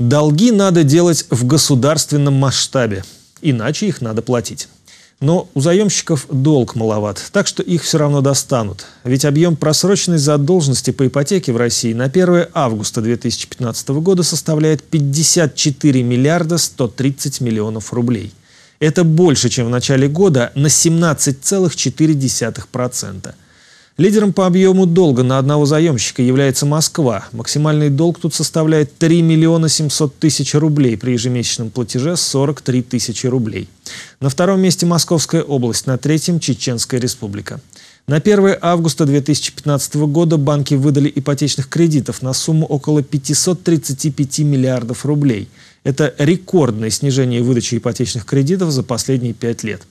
Долги надо делать в государственном масштабе, иначе их надо платить. Но у заемщиков долг маловат, так что их все равно достанут. Ведь объем просроченной задолженности по ипотеке в России на 1 августа 2015 года составляет 54 миллиарда 130 миллионов рублей. Это больше, чем в начале года на 17,4%. Лидером по объему долга на одного заемщика является Москва. Максимальный долг тут составляет 3 миллиона 700 тысяч рублей при ежемесячном платеже 43 тысячи рублей. На втором месте Московская область, на третьем – Чеченская республика. На 1 августа 2015 года банки выдали ипотечных кредитов на сумму около 535 миллиардов рублей. Это рекордное снижение выдачи ипотечных кредитов за последние пять лет.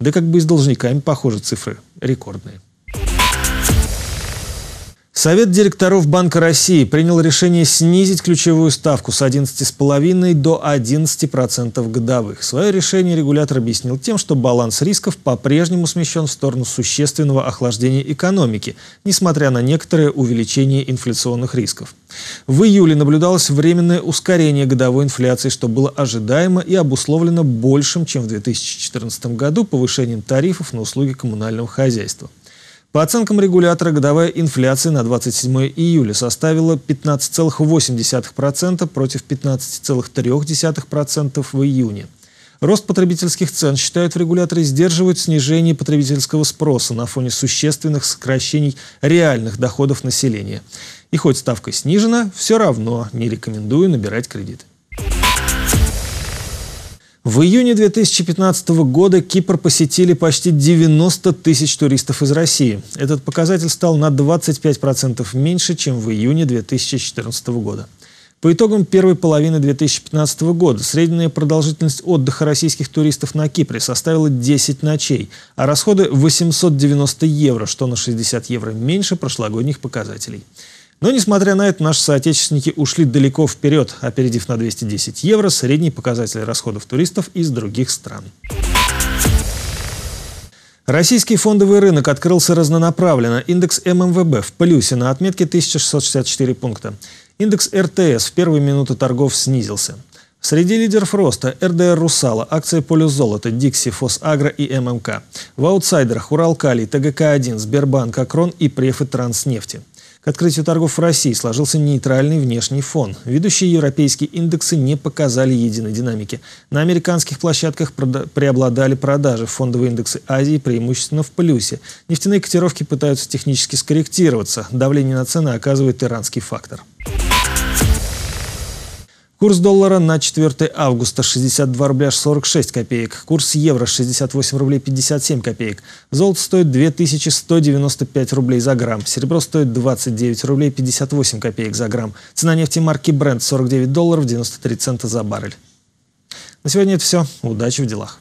Да как бы и с должниками, похожи цифры рекордные. Совет директоров Банка России принял решение снизить ключевую ставку с 11,5 до 11% годовых. Свое решение регулятор объяснил тем, что баланс рисков по-прежнему смещен в сторону существенного охлаждения экономики, несмотря на некоторое увеличение инфляционных рисков. В июле наблюдалось временное ускорение годовой инфляции, что было ожидаемо и обусловлено большим, чем в 2014 году, повышением тарифов на услуги коммунального хозяйства. По оценкам регулятора, годовая инфляция на 27 июля составила 15,8% против 15,3% в июне. Рост потребительских цен, считают в регуляторе, сдерживает снижение потребительского спроса на фоне существенных сокращений реальных доходов населения. И хоть ставка снижена, все равно не рекомендую набирать кредиты. В июне 2015 года Кипр посетили почти 90 тысяч туристов из России. Этот показатель стал на 25% меньше, чем в июне 2014 года. По итогам первой половины 2015 года средняя продолжительность отдыха российских туристов на Кипре составила 10 ночей, а расходы 890 евро, что на 60 евро меньше прошлогодних показателей. Но, несмотря на это, наши соотечественники ушли далеко вперед, опередив на 210 евро средний показатель расходов туристов из других стран. Российский фондовый рынок открылся разнонаправленно. Индекс ММВБ в плюсе на отметке 1664 пункта. Индекс РТС в первые минуты торгов снизился. Среди лидеров роста – РДР «Русала», акции «Полю золота», «Дикси», «Фосагро» и «ММК». В аутсайдерах – «Уралкалий», «ТГК-1», «Сбербанк», «Акрон» и «Префы Транснефти». К открытию торгов в России сложился нейтральный внешний фон. Ведущие европейские индексы не показали единой динамики. На американских площадках преобладали продажи. Фондовые индексы Азии преимущественно в плюсе. Нефтяные котировки пытаются технически скорректироваться. Давление на цены оказывает иранский фактор. Курс доллара на 4 августа 62 рубля 46 копеек. Курс евро 68 рублей 57 копеек. Золото стоит 2195 рублей за грамм. Серебро стоит 29 рублей 58 копеек за грамм. Цена нефти марки Brent 49 долларов 93 цента за баррель. На сегодня это все. Удачи в делах.